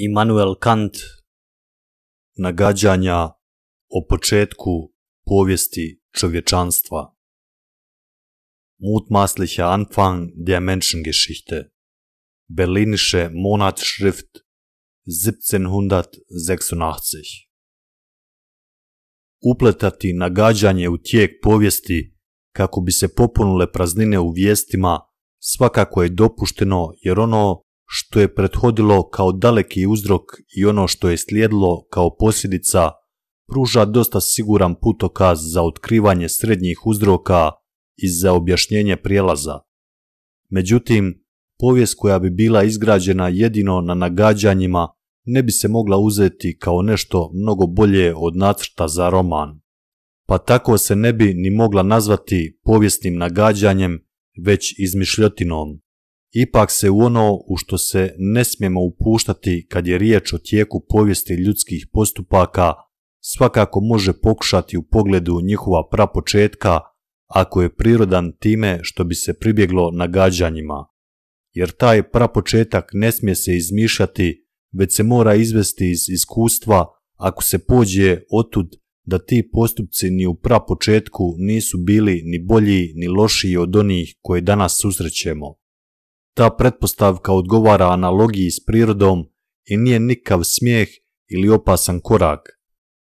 Immanuel Kant Nagađanja o početku povijesti čovječanstva Mutmaßlicher Anfang der Menschengeschichte Berlinische Monatsschrift 1786 Upletati nagađanje u tijek povijesti kako bi se popunule praznine u vijestima svakako je dopušteno jer ono što je prethodilo kao daleki uzrok i ono što je slijedilo kao posljedica pruža dosta siguran putokaz za otkrivanje srednjih uzroka i za objašnjenje prijelaza. Međutim, povijest koja bi bila izgrađena jedino na nagađanjima ne bi se mogla uzeti kao nešto mnogo bolje od nacrta za roman. Pa tako se ne bi ni mogla nazvati povijesnim nagađanjem, već izmišljotinom. Ipak se u ono u što se ne smijemo upuštati kad je riječ o tijeku povijesti ljudskih postupaka svakako može pokušati u pogledu njihova prapočetka ako je prirodan time što bi se pribjeglo nagađanjima. Jer taj prapočetak ne smije se izmišljati, već se mora izvesti iz iskustva ako se pođe otud da ti postupci ni u prapočetku nisu bili ni bolji ni lošiji od onih koje danas susrećemo. Ta pretpostavka odgovara analogiji s prirodom i nije nikav smijeh ili opasan korak.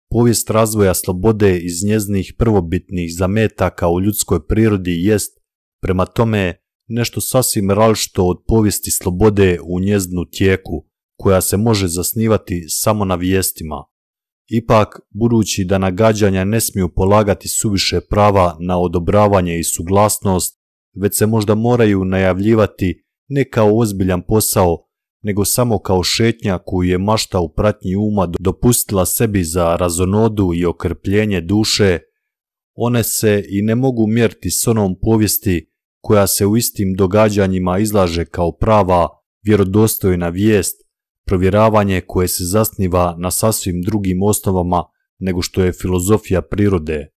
Povijest razvoja slobode iz njeznih prvobitnih zametaka u ljudskoj prirodi jest, prema tome, nešto sasvim različito od povijesti slobode u njeznu tijeku, koja se može zasnivati samo na vijestima. Ipak, budući da nagađanja ne smiju polagati suviše prava na odobravanje i suglasnost, već se možda moraju najavljivati ne kao ozbiljan posao, nego samo kao šetnja koju je mašta u pratnji uma dopustila sebi za razonodu i okrpljenje duše, one se i ne mogu mjeriti s onom povijesti koja se u istim događanjima izlaže kao prava, vjerodostojna vijest, provjeravanje koje se zasniva na sasvim drugim osnovama nego što je filozofija prirode.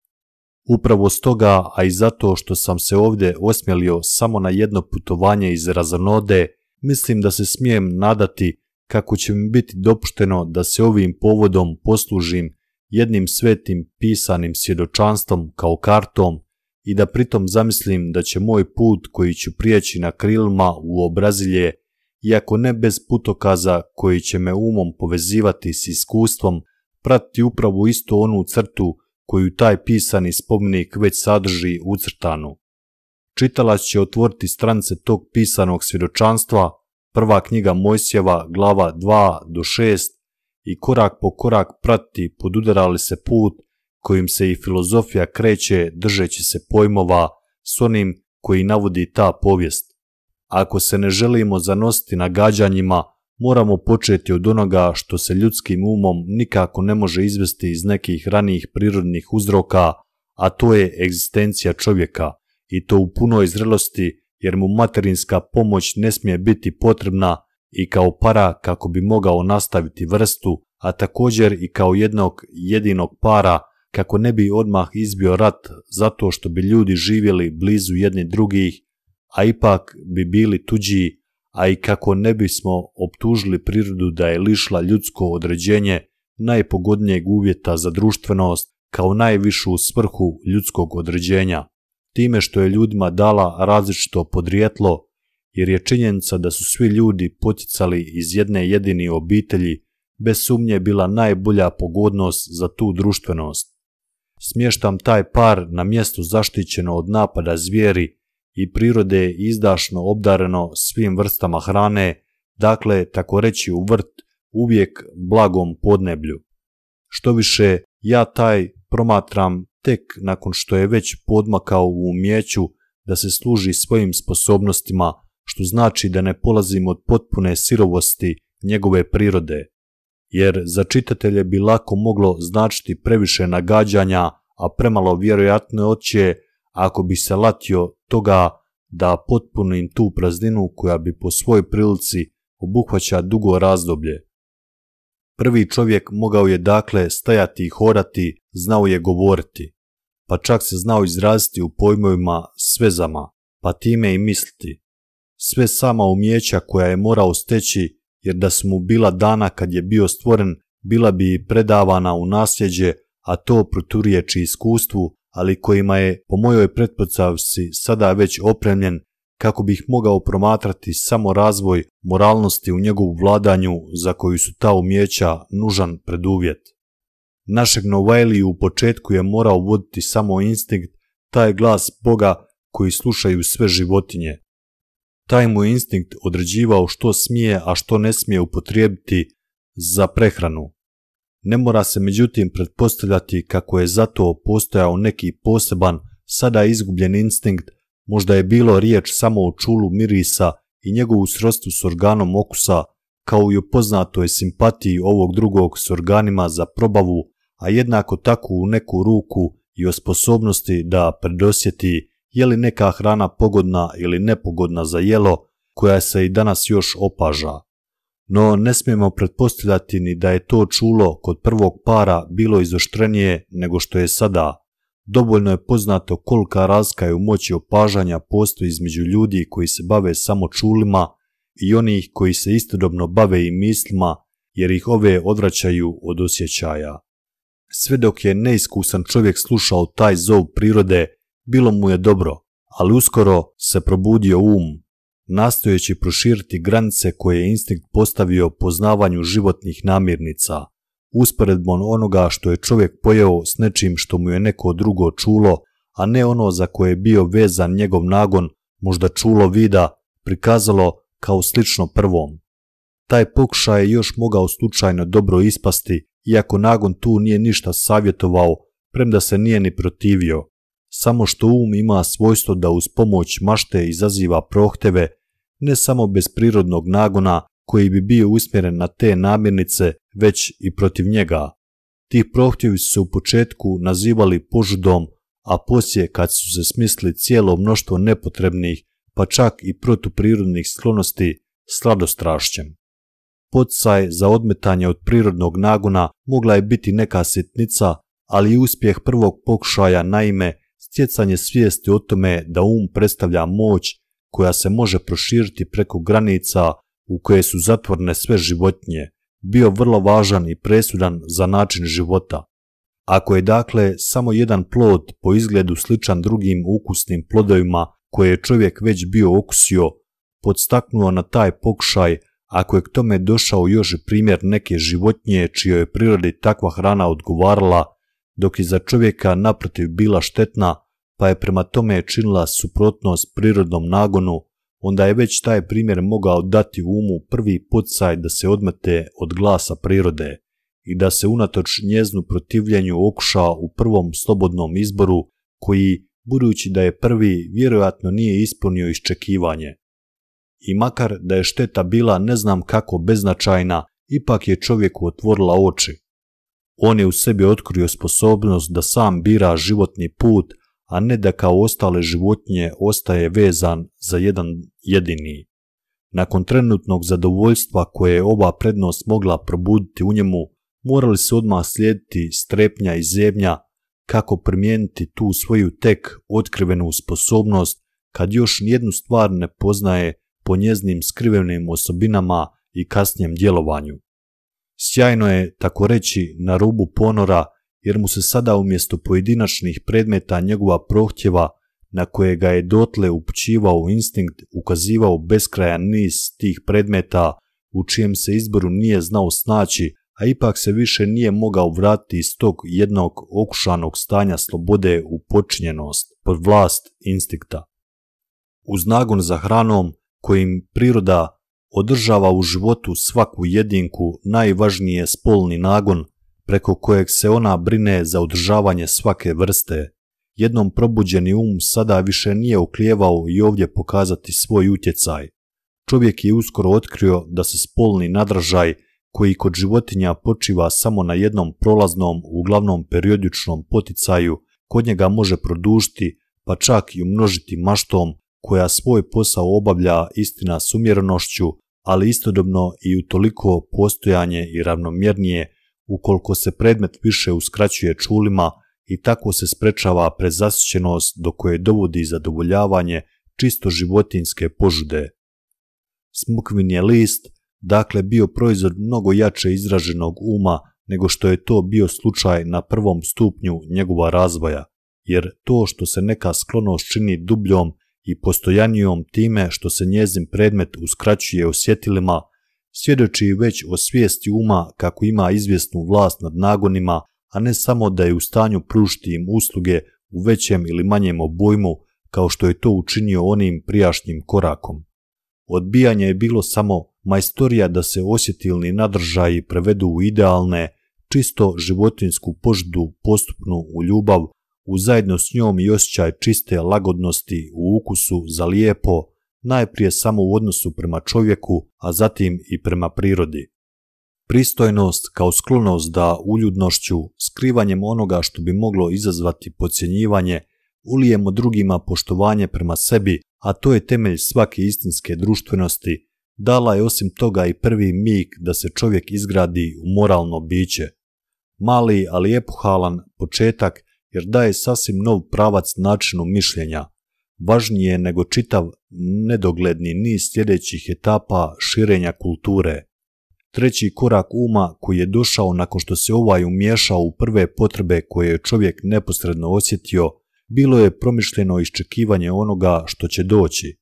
Upravo stoga, a i zato što sam se ovdje osmjelio samo na jedno putovanje iz Razanode, mislim da se smijem nadati kako će mi biti dopušteno da se ovim povodom poslužim jednim svetim pisanim svjedočanstvom kao kartom i da pritom zamislim da će moj put koji ću prijeći na krilima u obrazilje, iako ne bez putokaza koji će me umom povezivati s iskustvom, prati upravo isto onu crtu koju taj pisani spomenik već sadrži ucrtanu. Čitala će otvoriti strance tog pisanog svjedočanstva, prva knjiga Mojsjeva, glava 2 do 6, i korak po korak prati podudarali se put kojim se i filozofija kreće držeći se pojmova s onim koji navodi ta povijest. Ako se ne želimo zanositi gađanjima, moramo početi od onoga što se ljudskim umom nikako ne može izvesti iz nekih ranijih prirodnih uzroka, a to je egzistencija čovjeka, i to u punoj zrelosti jer mu materinska pomoć ne smije biti potrebna i kao para kako bi mogao nastaviti vrstu, a također i kao jednog jedinog para kako ne bi odmah izbio rat zato što bi ljudi živjeli blizu jedni drugih, a ipak bi bili tuđi a i kako ne bismo optužili prirodu da je lišla ljudsko određenje najpogodnijeg uvjeta za društvenost kao najvišu svrhu ljudskog određenja, time što je ljudima dala različito podrijetlo, jer je činjenica da su svi ljudi poticali iz jedne jedini obitelji bez sumnje bila najbolja pogodnost za tu društvenost. Smještam taj par na mjestu zaštićeno od napada zvijeri i prirode izdašno obdareno svim vrstama hrane, dakle, tako reći u vrt, uvijek blagom podneblju. Što više, ja taj promatram tek nakon što je već podmakao u umjeću da se služi svojim sposobnostima, što znači da ne polazim od potpune sirovosti njegove prirode, jer za čitatelje bi lako moglo značiti previše nagađanja, a premalo vjerojatno oće ako bi se latio toga da potpunim tu prazninu koja bi po svojoj prilici obuhvaća dugo razdoblje. Prvi čovjek mogao je dakle stajati i horati, znao je govoriti, pa čak se znao izraziti u pojmovima svezama, pa time i misliti. Sve sama umjeća koja je morao steći, jer da su mu bila dana kad je bio stvoren, bila bi predavana u nasljeđe, a to proturječi iskustvu, ali kojima je po mojoj pretpostavci sada već opremljen kako bih mogao promatrati samo razvoj moralnosti u njegovu vladanju za koju su ta umjeća nužan preduvjet. Našeg Novajli u početku je morao voditi samo instinkt, taj glas Boga koji slušaju sve životinje. Taj mu je instinkt određivao što smije, a što ne smije upotrijebiti za prehranu. Ne mora se međutim pretpostavljati kako je zato postojao neki poseban, sada izgubljen instinkt, možda je bilo riječ samo o čulu mirisa i njegovu srostu s organom okusa, kao i o poznatoj simpatiji ovog drugog s organima za probavu, a jednako tako u neku ruku i o sposobnosti da predosjeti je li neka hrana pogodna ili nepogodna za jelo, koja se i danas još opaža no ne smijemo pretpostavljati ni da je to čulo kod prvog para bilo izoštrenije nego što je sada. Dovoljno je poznato kolika razka je u moći opažanja postoji između ljudi koji se bave samo čulima i onih koji se istodobno bave i mislima jer ih ove odvraćaju od osjećaja. Sve dok je neiskusan čovjek slušao taj zov prirode, bilo mu je dobro, ali uskoro se probudio um nastojeći proširiti granice koje je instinkt postavio poznavanju životnih namirnica, usporedbom onoga što je čovjek pojeo s nečim što mu je neko drugo čulo, a ne ono za koje je bio vezan njegov nagon, možda čulo vida, prikazalo kao slično prvom. Taj pokušaj je još mogao slučajno dobro ispasti, iako nagon tu nije ništa savjetovao, premda se nije ni protivio. Samo što um ima svojstvo da uz pomoć mašte izaziva prohteve ne samo bez prirodnog nagona koji bi bio usmjeren na te namirnice, već i protiv njega. Ti prohtjevi su u početku nazivali požudom, a poslije kad su se smislili cijelo mnoštvo nepotrebnih, pa čak i protuprirodnih sklonosti, sladostrašćem. Podsaj za odmetanje od prirodnog nagona mogla je biti neka sitnica, ali uspjeh prvog pokušaja naime stjecanje svijesti o tome da um predstavlja moć koja se može proširiti preko granica u koje su zatvorne sve životnje, bio vrlo važan i presudan za način života. Ako je dakle samo jedan plod po izgledu sličan drugim ukusnim plodovima koje je čovjek već bio okusio, podstaknuo na taj pokušaj ako je k tome došao još primjer neke životinje čijoj je prirodi takva hrana odgovarala, dok je za čovjeka naprotiv bila štetna, pa je prema tome činila suprotnost prirodnom nagonu, onda je već taj primjer mogao dati umu prvi pocaj da se odmete od glasa prirode i da se unatoč njeznu protivljenju okuša u prvom slobodnom izboru koji, budući da je prvi, vjerojatno nije ispunio iščekivanje. I makar da je šteta bila ne znam kako beznačajna, ipak je čovjeku otvorila oči. On je u sebi otkrio sposobnost da sam bira životni put, a ne da kao ostale životinje ostaje vezan za jedan jedini. Nakon trenutnog zadovoljstva koje je ova prednost mogla probuditi u njemu, morali se odmah slijediti strepnja i zemnja kako primijeniti tu svoju tek otkrivenu sposobnost kad još nijednu stvar ne poznaje po njeznim skrivenim osobinama i kasnijem djelovanju. Sjajno je, tako reći, na rubu ponora jer mu se sada umjesto pojedinačnih predmeta njegova prohtjeva na koje ga je dotle upućivao instinkt ukazivao beskrajan niz tih predmeta u čijem se izboru nije znao snaći, a ipak se više nije mogao vratiti iz tog jednog okušanog stanja slobode u počinjenost pod vlast instinkta. Uz nagon za hranom kojim priroda održava u životu svaku jedinku najvažnije spolni nagon, preko kojeg se ona brine za održavanje svake vrste. Jednom probuđeni um sada više nije oklijevao i ovdje pokazati svoj utjecaj. Čovjek je uskoro otkrio da se spolni nadražaj koji kod životinja počiva samo na jednom prolaznom, uglavnom periodičnom poticaju, kod njega može produžiti, pa čak i umnožiti maštom, koja svoj posao obavlja istina s ali istodobno i u toliko postojanje i ravnomjernije ukoliko se predmet više uskraćuje čulima i tako se sprečava prezasićenost do koje dovodi zadovoljavanje čisto životinske požude. Smukvin je list, dakle bio proizvod mnogo jače izraženog uma nego što je to bio slučaj na prvom stupnju njegova razvoja, jer to što se neka sklonost čini dubljom i postojanijom time što se njezin predmet uskraćuje osjetilima, svjedoči već o svijesti uma kako ima izvjesnu vlast nad nagonima, a ne samo da je u stanju pružiti im usluge u većem ili manjem obojmu, kao što je to učinio onim prijašnjim korakom. Odbijanje je bilo samo majstorija da se osjetilni nadržaji prevedu u idealne, čisto životinsku poždu postupnu u ljubav, u zajedno s njom i osjećaj čiste lagodnosti u ukusu za lijepo, najprije samo u odnosu prema čovjeku, a zatim i prema prirodi. Pristojnost kao sklonost da uljudnošću, skrivanjem onoga što bi moglo izazvati podcjenjivanje, ulijemo drugima poštovanje prema sebi, a to je temelj svake istinske društvenosti, dala je osim toga i prvi mig da se čovjek izgradi u moralno biće. Mali, ali epohalan početak jer daje sasvim nov pravac načinu mišljenja, važnije nego čitav nedogledni niz sljedećih etapa širenja kulture. Treći korak uma koji je došao nakon što se ovaj umješao u prve potrebe koje je čovjek neposredno osjetio, bilo je promišljeno iščekivanje onoga što će doći.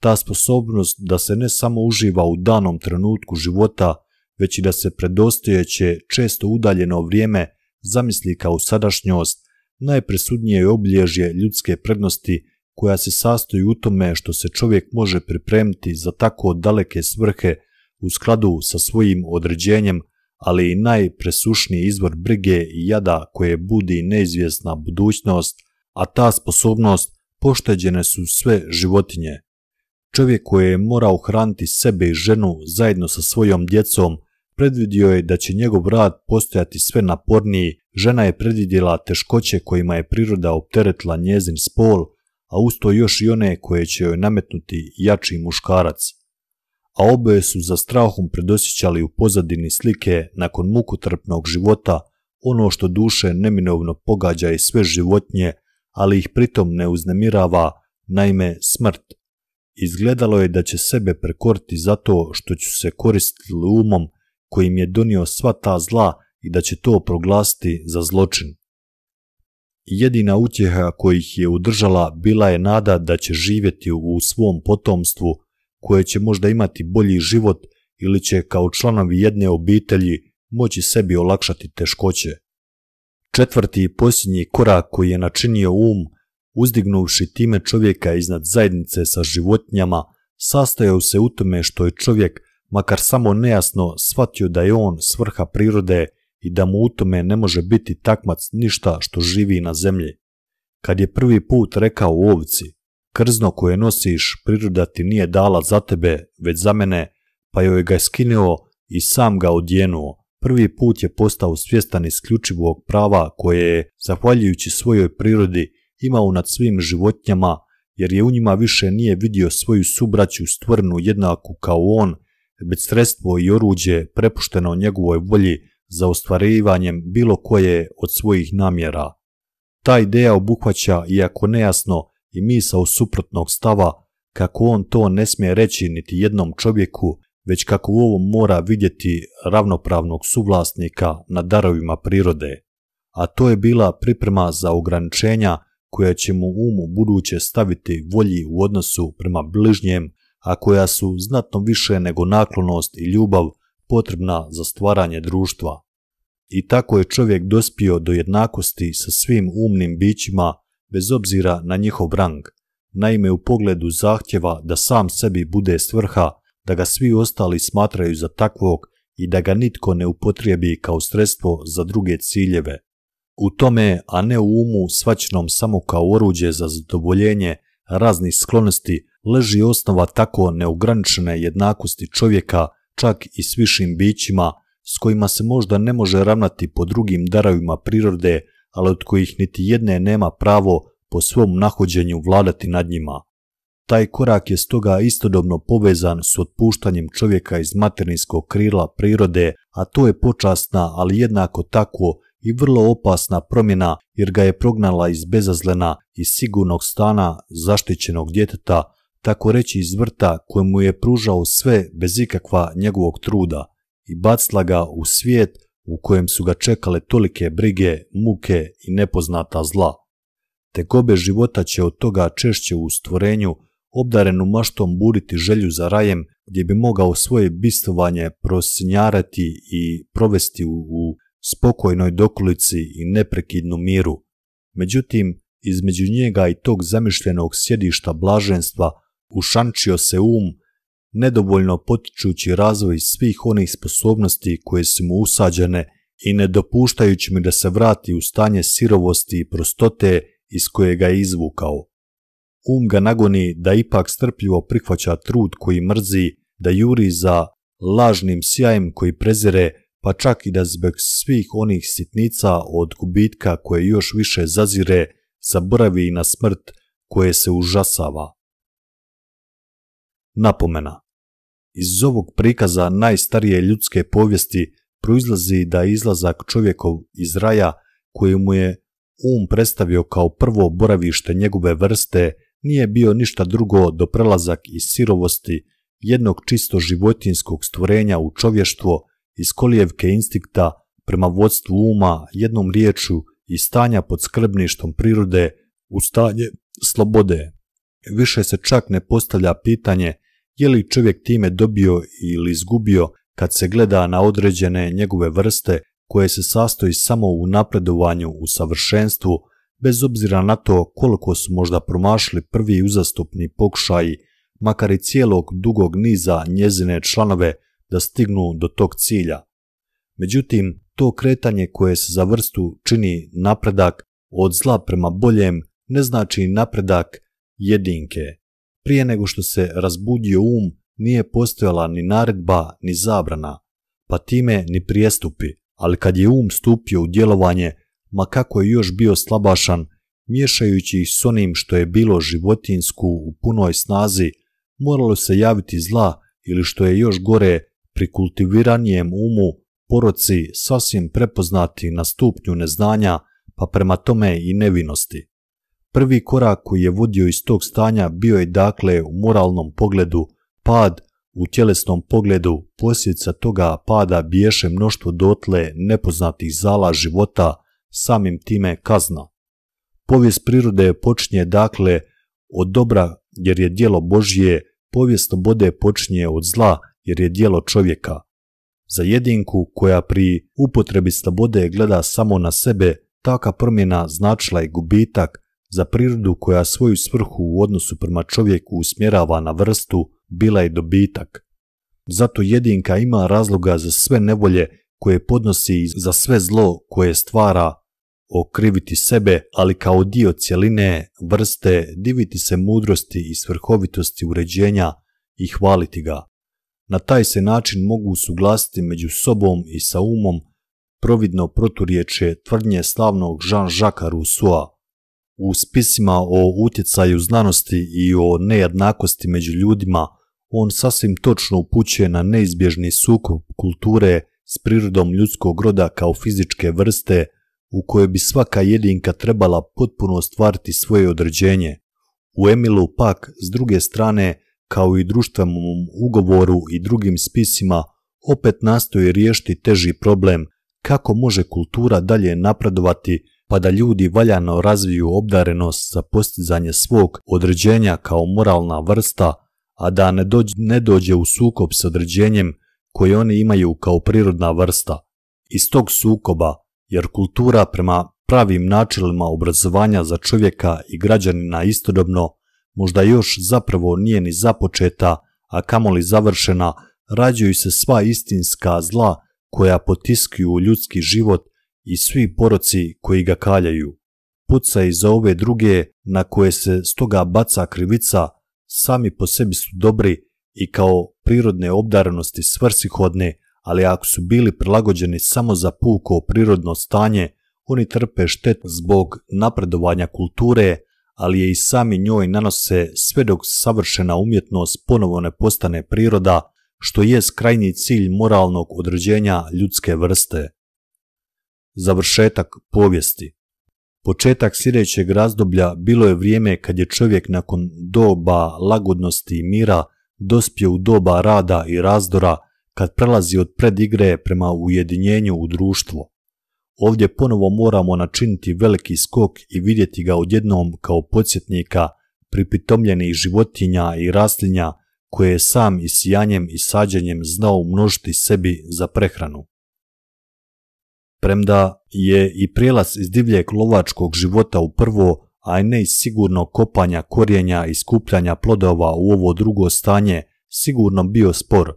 Ta sposobnost da se ne samo uživa u danom trenutku života, već i da se predostojeće, često udaljeno vrijeme zamisli kao sadašnjost, najpresudnije je obilježje ljudske prednosti koja se sastoji u tome što se čovjek može pripremiti za tako daleke svrhe u skladu sa svojim određenjem, ali i najpresušniji izvor brige i jada koje budi neizvjesna budućnost, a ta sposobnost pošteđene su sve životinje. Čovjek koji je morao hraniti sebe i ženu zajedno sa svojom djecom, predvidio je da će njegov rad postojati sve naporniji, žena je predvidjela teškoće kojima je priroda opteretila njezin spol, a usto još i one koje će joj nametnuti jači muškarac. A oboje su za strahom predosjećali u pozadini slike nakon mukotrpnog života ono što duše neminovno pogađa i sve životnje, ali ih pritom ne uznemirava, naime smrt. Izgledalo je da će sebe prekoriti zato što ću se koristiti umom kojim je donio sva ta zla i da će to proglasiti za zločin jedina utjeha kojih je udržala bila je nada da će živjeti u svom potomstvu koje će možda imati bolji život ili će kao članovi jedne obitelji moći sebi olakšati teškoće. Četvrti i posljednji korak koji je načinio um, uzdignuvši time čovjeka iznad zajednice sa životinjama, sastojao se u tome što je čovjek, makar samo nejasno, shvatio da je on svrha prirode i da mu u tome ne može biti takmac ništa što živi na zemlji. Kad je prvi put rekao ovci, krzno koje nosiš priroda ti nije dala za tebe, već za mene, pa joj ga je skinuo i sam ga odjenuo. Prvi put je postao svjestan isključivog prava koje je, zahvaljujući svojoj prirodi, imao nad svim životnjama, jer je u njima više nije vidio svoju subraću stvrnu jednaku kao on, već sredstvo i oruđe prepušteno njegovoj volji za ostvarivanjem bilo koje od svojih namjera. Ta ideja obuhvaća, iako nejasno, i misao suprotnog stava kako on to ne smije reći niti jednom čovjeku, već kako u ovom mora vidjeti ravnopravnog suvlasnika na darovima prirode. A to je bila priprema za ograničenja koja će mu umu buduće staviti volji u odnosu prema bližnjem, a koja su znatno više nego naklonost i ljubav potrebna za stvaranje društva. I tako je čovjek dospio do jednakosti sa svim umnim bićima bez obzira na njihov rang, naime u pogledu zahtjeva da sam sebi bude svrha, da ga svi ostali smatraju za takvog i da ga nitko ne upotrijebi kao sredstvo za druge ciljeve. U tome, a ne u umu svačnom samo kao oruđe za zadovoljenje raznih sklonosti, leži osnova tako neograničene jednakosti čovjeka čak i s višim bićima s kojima se možda ne može ravnati po drugim darovima prirode, ali od kojih niti jedne nema pravo po svom nahođenju vladati nad njima. Taj korak je stoga istodobno povezan s otpuštanjem čovjeka iz materinskog krila prirode, a to je počasna, ali jednako tako i vrlo opasna promjena jer ga je prognala iz bezazlena i sigurnog stana zaštićenog djeteta tako reći iz vrta kojemu je pružao sve bez ikakva njegovog truda i bacila ga u svijet u kojem su ga čekale tolike brige, muke i nepoznata zla. Tegobe života će od toga češće u stvorenju, obdarenu maštom buriti želju za rajem, gdje bi mogao svoje bistovanje prosinjarati i provesti u, spokojnoj dokulici i neprekidnu miru. Međutim, između njega i tog zamišljenog sjedišta blaženstva ušančio se um, nedovoljno potičući razvoj svih onih sposobnosti koje su mu usađene i ne dopuštajući mi da se vrati u stanje sirovosti i prostote iz kojega je izvukao. Um ga nagoni da ipak strpljivo prihvaća trud koji mrzi, da juri za lažnim sjajem koji prezire, pa čak i da zbog svih onih sitnica od gubitka koje još više zazire, zaboravi i na smrt koje se užasava. Napomena. Iz ovog prikaza najstarije ljudske povijesti proizlazi da je izlazak čovjekov iz raja koji mu je um predstavio kao prvo boravište njegove vrste nije bio ništa drugo do prelazak iz sirovosti jednog čisto životinskog stvorenja u čovještvo iz kolijevke instikta prema vodstvu uma jednom riječu i stanja pod skrbništom prirode u stanje slobode. Više se čak ne postavlja pitanje je li čovjek time dobio ili izgubio kad se gleda na određene njegove vrste koje se sastoji samo u napredovanju u savršenstvu, bez obzira na to koliko su možda promašili prvi uzastupni pokušaj, makar i cijelog dugog niza njezine članove da stignu do tog cilja. Međutim, to kretanje koje se za vrstu čini napredak od zla prema boljem ne znači napredak jedinke. Prije nego što se razbudio um, nije postojala ni naredba, ni zabrana, pa time ni prijestupi, ali kad je um stupio u djelovanje, ma kako je još bio slabašan, miješajući ih s onim što je bilo životinsku u punoj snazi, moralo se javiti zla ili što je još gore, pri kultiviranijem umu, poroci sasvim prepoznati na stupnju neznanja, pa prema tome i nevinosti. Prvi korak koji je vodio iz tog stanja bio je dakle u moralnom pogledu pad, u tjelesnom pogledu posljedica toga pada biješe mnoštvo dotle nepoznatih zala života, samim time kazna. Povijest prirode počinje dakle od dobra jer je dijelo Božje, povijest slobode počinje od zla jer je dijelo čovjeka. Za jedinku koja pri upotrebi slobode gleda samo na sebe, taka promjena značila je gubitak za prirodu koja svoju svrhu u odnosu prema čovjeku usmjerava na vrstu, bila je dobitak. Zato jedinka ima razloga za sve nevolje koje podnosi i za sve zlo koje stvara, okriviti sebe, ali kao dio cjeline, vrste, diviti se mudrosti i svrhovitosti uređenja i hvaliti ga. Na taj se način mogu suglasiti među sobom i sa umom providno proturječe tvrdnje slavnog Jean-Jacques Rousseau u spisima o utjecaju znanosti i o nejednakosti među ljudima, on sasvim točno upućuje na neizbježni sukob kulture s prirodom ljudskog roda kao fizičke vrste u kojoj bi svaka jedinka trebala potpuno ostvariti svoje određenje. U Emilu pak, s druge strane, kao i društvenom ugovoru i drugim spisima, opet nastoji riješiti teži problem kako može kultura dalje napredovati pa da ljudi valjano razviju obdarenost za postizanje svog određenja kao moralna vrsta, a da ne dođe, u sukob s određenjem koje oni imaju kao prirodna vrsta. Iz tog sukoba, jer kultura prema pravim načelima obrazovanja za čovjeka i građanina istodobno možda još zapravo nije ni započeta, a kamoli završena, rađuju se sva istinska zla koja potiskuju ljudski život i svi poroci koji ga kaljaju. Puca i za ove druge na koje se stoga baca krivica sami po sebi su dobri i kao prirodne obdarenosti svrsihodne, ali ako su bili prilagođeni samo za puko prirodno stanje, oni trpe štet zbog napredovanja kulture, ali je i sami njoj nanose sve dok savršena umjetnost ponovo ne postane priroda, što je krajnji cilj moralnog određenja ljudske vrste završetak povijesti. Početak sljedećeg razdoblja bilo je vrijeme kad je čovjek nakon doba lagodnosti i mira dospio u doba rada i razdora kad prelazi od predigre prema ujedinjenju u društvo. Ovdje ponovo moramo načiniti veliki skok i vidjeti ga odjednom kao podsjetnika pripitomljenih životinja i raslinja koje je sam i sijanjem i sađenjem znao množiti sebi za prehranu premda je i prijelaz iz divljeg lovačkog života u prvo, a ne iz sigurno kopanja korjenja i skupljanja plodova u ovo drugo stanje, sigurno bio spor.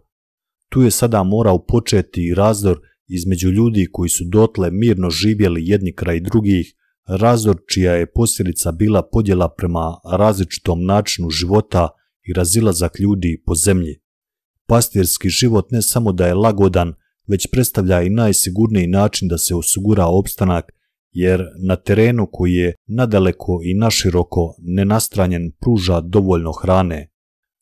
Tu je sada morao početi i razdor između ljudi koji su dotle mirno živjeli jedni kraj drugih, razdor čija je posljedica bila podjela prema različitom načinu života i razilazak ljudi po zemlji. Pastirski život ne samo da je lagodan, već predstavlja i najsigurniji način da se osigura opstanak jer na terenu koji je nadaleko i naširoko nenastranjen pruža dovoljno hrane.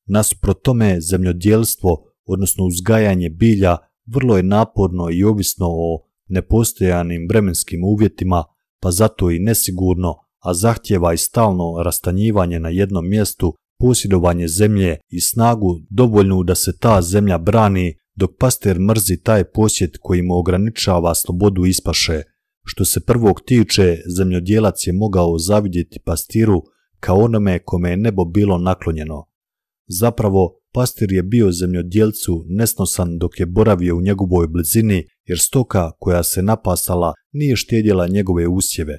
Nasuprot tome zemljodjelstvo, odnosno uzgajanje bilja, vrlo je naporno i ovisno o nepostojanim vremenskim uvjetima, pa zato i nesigurno, a zahtjeva i stalno rastanjivanje na jednom mjestu, posjedovanje zemlje i snagu dovoljnu da se ta zemlja brani dok Pastir mrzi taj posjet koji mu ograničava slobodu ispaše. Što se prvog tiče, zemljodjelac je mogao zavidjeti pastiru kao onome kome je nebo bilo naklonjeno. Zapravo, pastir je bio zemljodjelcu nesnosan dok je boravio u njegovoj blizini, jer stoka koja se napasala nije štedjela njegove usjeve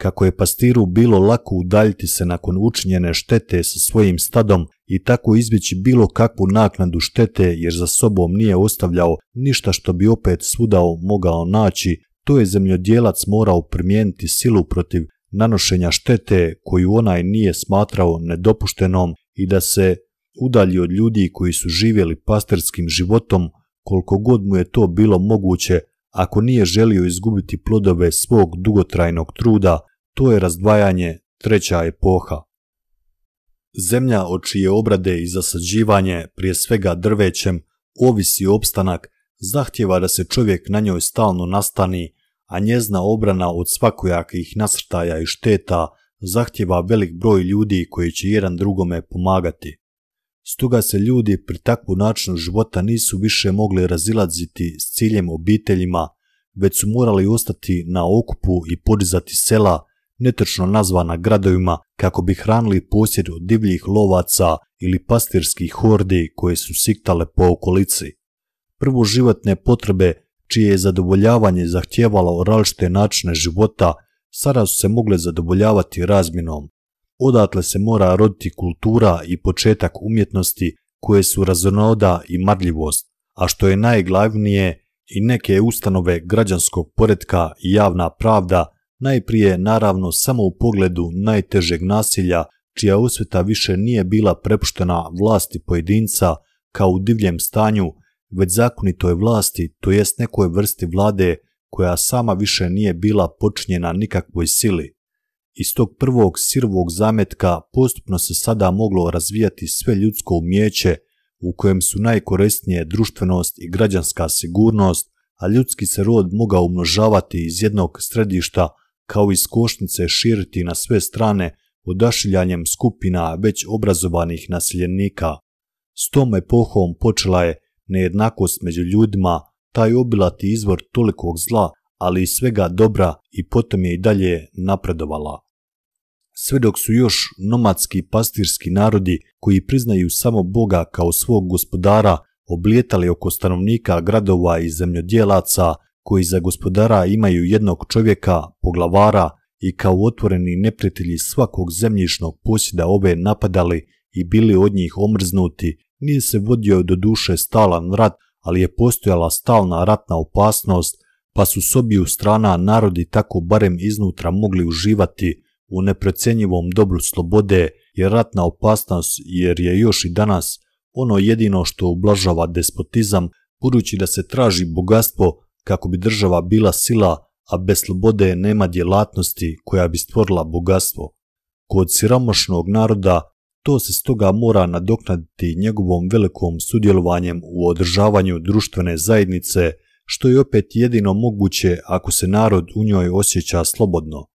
kako je pastiru bilo lako udaljiti se nakon učinjene štete sa svojim stadom i tako izbjeći bilo kakvu naknadu štete jer za sobom nije ostavljao ništa što bi opet svudao mogao naći, to je zemljodjelac morao primijeniti silu protiv nanošenja štete koju onaj nije smatrao nedopuštenom i da se udalji od ljudi koji su živjeli pastirskim životom koliko god mu je to bilo moguće ako nije želio izgubiti plodove svog dugotrajnog truda to je razdvajanje treća epoha. Zemlja od čije obrade i zasađivanje, prije svega drvećem, ovisi opstanak, zahtjeva da se čovjek na njoj stalno nastani, a njezna obrana od svakojakih nasrtaja i šteta zahtjeva velik broj ljudi koji će jedan drugome pomagati. Stoga se ljudi pri takvu načinu života nisu više mogli razilaziti s ciljem obiteljima, već su morali ostati na okupu i podizati sela, netočno nazvana gradovima kako bi hranili posjed od divljih lovaca ili pastirskih hordi koje su siktale po okolici. Prvo životne potrebe čije je zadovoljavanje zahtjevalo različite načine života sada su se mogle zadovoljavati razminom. Odatle se mora roditi kultura i početak umjetnosti koje su razonoda i marljivost, a što je najglavnije i neke ustanove građanskog poretka i javna pravda najprije naravno samo u pogledu najtežeg nasilja, čija osveta više nije bila prepuštena vlasti pojedinca kao u divljem stanju, već zakonitoj vlasti, to jest nekoj vrsti vlade koja sama više nije bila počinjena nikakvoj sili. Iz tog prvog sirvog zametka postupno se sada moglo razvijati sve ljudsko umjeće u kojem su najkorisnije društvenost i građanska sigurnost, a ljudski se rod mogao umnožavati iz jednog središta kao iz košnice širiti na sve strane odašiljanjem skupina već obrazovanih nasljednika. S tom epohom počela je nejednakost među ljudima, taj obilati izvor tolikog zla, ali i svega dobra i potom je i dalje napredovala. Sve dok su još nomadski pastirski narodi koji priznaju samo Boga kao svog gospodara oblijetali oko stanovnika gradova i zemljodjelaca, koji za gospodara imaju jednog čovjeka, poglavara i kao otvoreni neprijatelji svakog zemljišnog posjeda ove napadali i bili od njih omrznuti, nije se vodio do duše stalan rat, ali je postojala stalna ratna opasnost, pa su s obiju strana narodi tako barem iznutra mogli uživati u neprocenjivom dobru slobode, jer ratna opasnost jer je još i danas ono jedino što ublažava despotizam, budući da se traži bogatstvo kako bi država bila sila, a bez slobode nema djelatnosti koja bi stvorila bogatstvo. Kod siromašnog naroda to se stoga mora nadoknaditi njegovom velikom sudjelovanjem u održavanju društvene zajednice, što je opet jedino moguće ako se narod u njoj osjeća slobodno.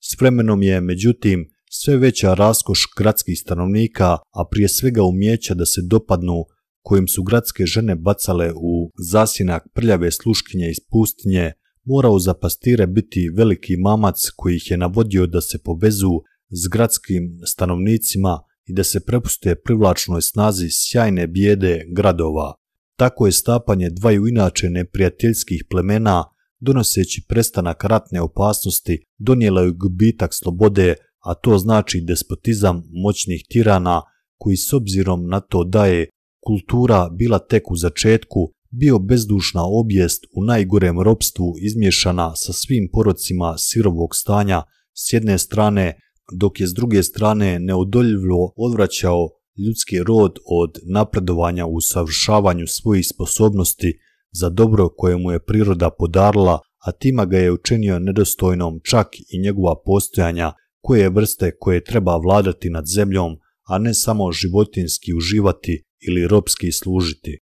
S vremenom je, međutim, sve veća raskoš gradskih stanovnika, a prije svega umjeća da se dopadnu kojim su gradske žene bacale u zasinak prljave sluškinje iz pustinje, morao za pastire biti veliki mamac koji ih je navodio da se povezu s gradskim stanovnicima i da se prepuste privlačnoj snazi sjajne bijede gradova. Tako je stapanje dvaju inače neprijateljskih plemena, donoseći prestanak ratne opasnosti, donijela je gubitak slobode, a to znači despotizam moćnih tirana koji s obzirom na to daje kultura bila tek u začetku, bio bezdušna objest u najgorem ropstvu izmješana sa svim porocima sirovog stanja s jedne strane, dok je s druge strane neodoljivo odvraćao ljudski rod od napredovanja u savršavanju svojih sposobnosti za dobro koje mu je priroda podarila, a tima ga je učinio nedostojnom čak i njegova postojanja koje vrste koje treba vladati nad zemljom, a ne samo životinski uživati ili ropski služiti.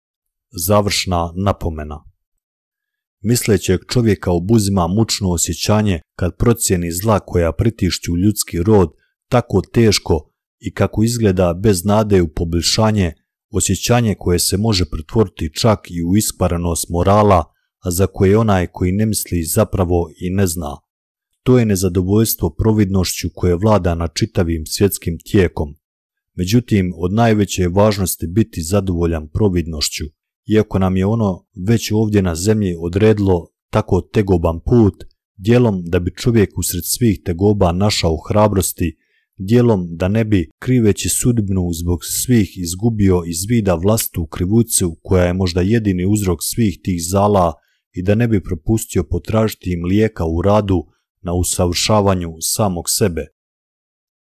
Završna napomena Mislećeg čovjeka obuzima mučno osjećanje kad procjeni zla koja pritišću ljudski rod tako teško i kako izgleda bez nade u poboljšanje, osjećanje koje se može pretvoriti čak i u isparanost morala, a za koje onaj koji ne misli zapravo i ne zna. To je nezadovoljstvo providnošću koje vlada na čitavim svjetskim tijekom. Međutim, od najveće važnosti biti zadovoljan providnošću, iako nam je ono već ovdje na zemlji odredilo tako tegoban put, dijelom da bi čovjek usred svih tegoba našao hrabrosti, dijelom da ne bi kriveći sudbnu zbog svih izgubio iz vida vlastu krivucu koja je možda jedini uzrok svih tih zala i da ne bi propustio potražiti im lijeka u radu na usavršavanju samog sebe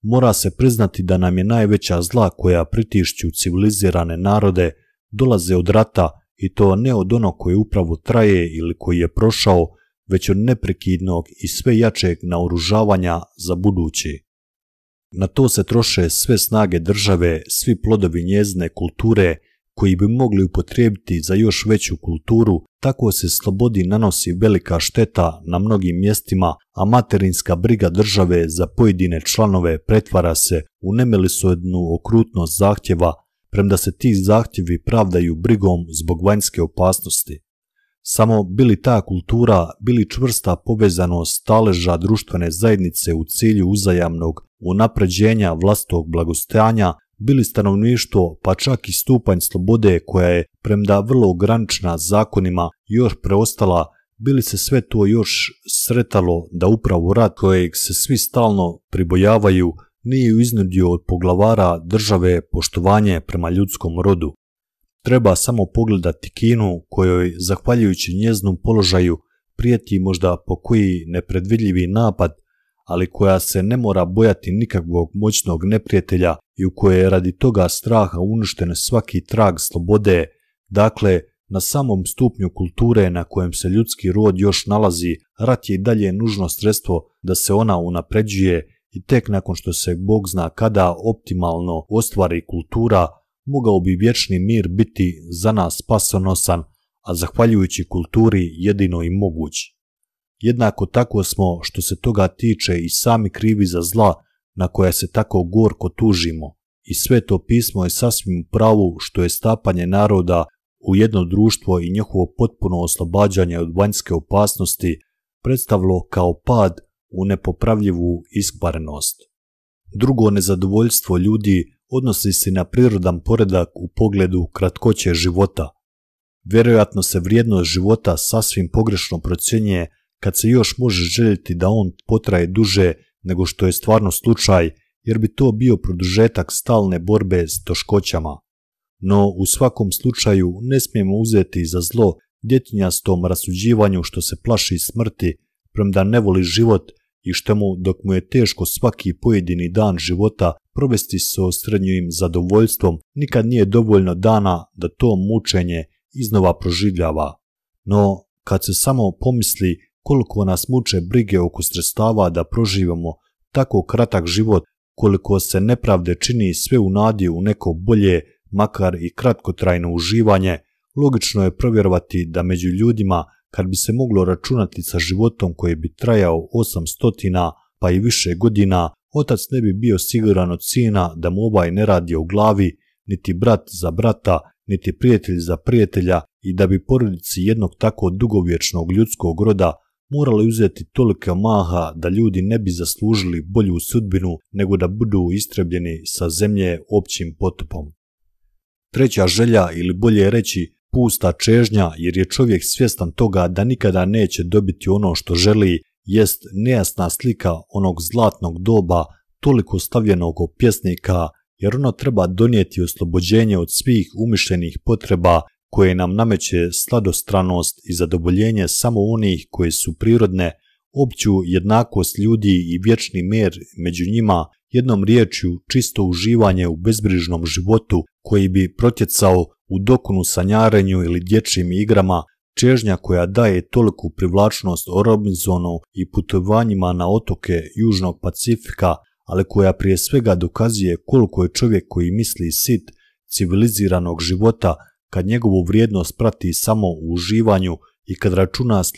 mora se priznati da nam je najveća zla koja pritišću civilizirane narode dolaze od rata i to ne od onog koje upravo traje ili koji je prošao, već od neprekidnog i sve jačeg naoružavanja za budući. Na to se troše sve snage države, svi plodovi njezne kulture koji bi mogli upotrijebiti za još veću kulturu, tako se slobodi nanosi velika šteta na mnogim mjestima, a materinska briga države za pojedine članove pretvara se u nemelisodnu okrutnost zahtjeva, premda se ti zahtjevi pravdaju brigom zbog vanjske opasnosti. Samo bili ta kultura, bili čvrsta povezanost staleža društvene zajednice u cilju uzajamnog unapređenja vlastog blagostanja, bili stanovništvo pa čak i stupanj slobode koja je, premda vrlo ograničena zakonima, još preostala, bili se sve to još sretalo da upravo rat kojeg se svi stalno pribojavaju nije iznudio od poglavara države poštovanje prema ljudskom rodu. Treba samo pogledati Kinu kojoj, zahvaljujući njeznom položaju, prijeti možda po koji nepredvidljivi napad, ali koja se ne mora bojati nikakvog moćnog neprijatelja i u koje je radi toga straha uništen svaki trag slobode, dakle, na samom stupnju kulture na kojem se ljudski rod još nalazi, rat je i dalje nužno sredstvo da se ona unapređuje i tek nakon što se Bog zna kada optimalno ostvari kultura, mogao bi vječni mir biti za nas spasonosan, a zahvaljujući kulturi jedino i moguć. Jednako tako smo, što se toga tiče, i sami krivi za zla na koja se tako gorko tužimo i sve to pismo je sasvim pravu što je stapanje naroda u jedno društvo i njihovo potpuno oslobađanje od vanjske opasnosti predstavilo kao pad u nepopravljivu iskvarenost. Drugo nezadovoljstvo ljudi odnosi se na prirodan poredak u pogledu kratkoće života. Vjerojatno se vrijednost života sasvim pogrešno procjenje kad se još može željeti da on potraje duže nego što je stvarno slučaj jer bi to bio produžetak stalne borbe s toškoćama. No u svakom slučaju ne smijemo uzeti za zlo djetinjastom rasuđivanju što se plaši smrti, premda ne voli život i što mu dok mu je teško svaki pojedini dan života provesti s osrednjim zadovoljstvom, nikad nije dovoljno dana da to mučenje iznova proživljava. No, kad se samo pomisli koliko nas muče brige oko sredstava da proživamo tako kratak život koliko se nepravde čini sve u nadi u neko bolje, makar i kratkotrajno uživanje, logično je provjerovati da među ljudima, kad bi se moglo računati sa životom koji bi trajao 800 pa i više godina, otac ne bi bio siguran od sina da mu ovaj ne radi o glavi, niti brat za brata, niti prijatelj za prijatelja i da bi porodici jednog tako dugovječnog ljudskog roda morali uzeti tolika maha da ljudi ne bi zaslužili bolju sudbinu nego da budu istrebljeni sa zemlje općim potopom. Treća želja ili bolje reći pusta čežnja jer je čovjek svjestan toga da nikada neće dobiti ono što želi jest nejasna slika onog zlatnog doba toliko stavljenog u pjesnika jer ono treba donijeti oslobođenje od svih umišljenih potreba koje nam nameće sladostranost i zadovoljenje samo onih koje su prirodne, opću jednakost ljudi i vječni mer među njima, jednom riječju čisto uživanje u bezbrižnom životu koji bi protjecao u dokunu sanjarenju ili dječjim igrama, čežnja koja daje toliku privlačnost o Robinsonu i putovanjima na otoke Južnog Pacifika, ali koja prije svega dokazuje koliko je čovjek koji misli sit civiliziranog života kad njegovu vrijednost prati samo u uživanju i kad računa s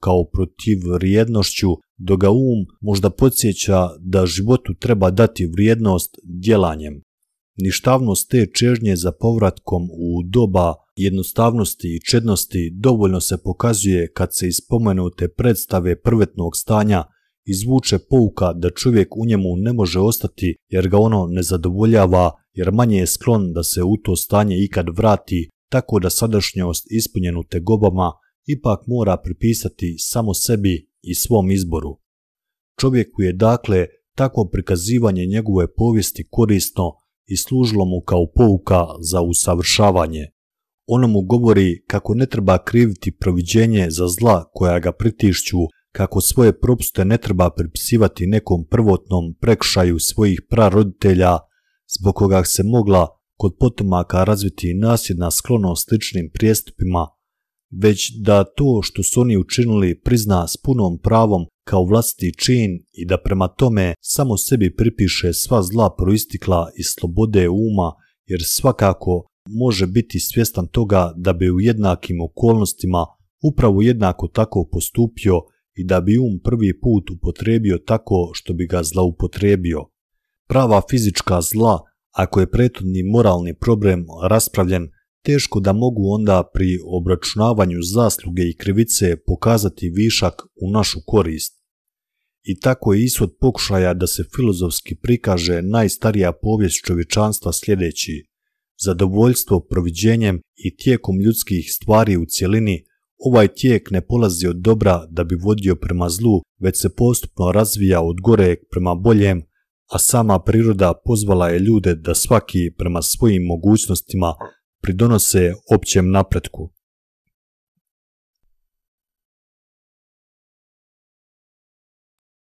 kao protiv vrijednošću, do ga um možda podsjeća da životu treba dati vrijednost djelanjem. Ništavnost te čežnje za povratkom u doba jednostavnosti i čednosti dovoljno se pokazuje kad se ispomenute predstave prvetnog stanja izvuče pouka da čovjek u njemu ne može ostati jer ga ono ne zadovoljava, jer manje je sklon da se u to stanje ikad vrati, tako da sadašnjost ispunjenu tegobama ipak mora pripisati samo sebi i svom izboru. Čovjeku je dakle takvo prikazivanje njegove povijesti korisno i služilo mu kao pouka za usavršavanje. Ono mu govori kako ne treba kriviti proviđenje za zla koja ga pritišću, kako svoje propuste ne treba pripisivati nekom prvotnom prekšaju svojih praroditelja zbog koga se mogla kod potomaka razviti nasljedna sklonost sličnim prijestupima, već da to što su oni učinili prizna s punom pravom kao vlastiti čin i da prema tome samo sebi pripiše sva zla proistikla iz slobode uma, jer svakako može biti svjestan toga da bi u jednakim okolnostima upravo jednako tako postupio i da bi um prvi put upotrebio tako što bi ga zlaupotrebio. Prava fizička zla, ako je prethodni moralni problem raspravljen, teško da mogu onda pri obračunavanju zasluge i krivice pokazati višak u našu korist. I tako je ishod pokušaja da se filozofski prikaže najstarija povijest čovječanstva sljedeći – zadovoljstvo proviđenjem i tijekom ljudskih stvari u cjelini Ovaj tijek ne polazi od dobra da bi vodio prema zlu, već se postupno razvija od gore prema boljem, a sama priroda pozvala je ljude da svaki prema svojim mogućnostima pridonose općem napretku.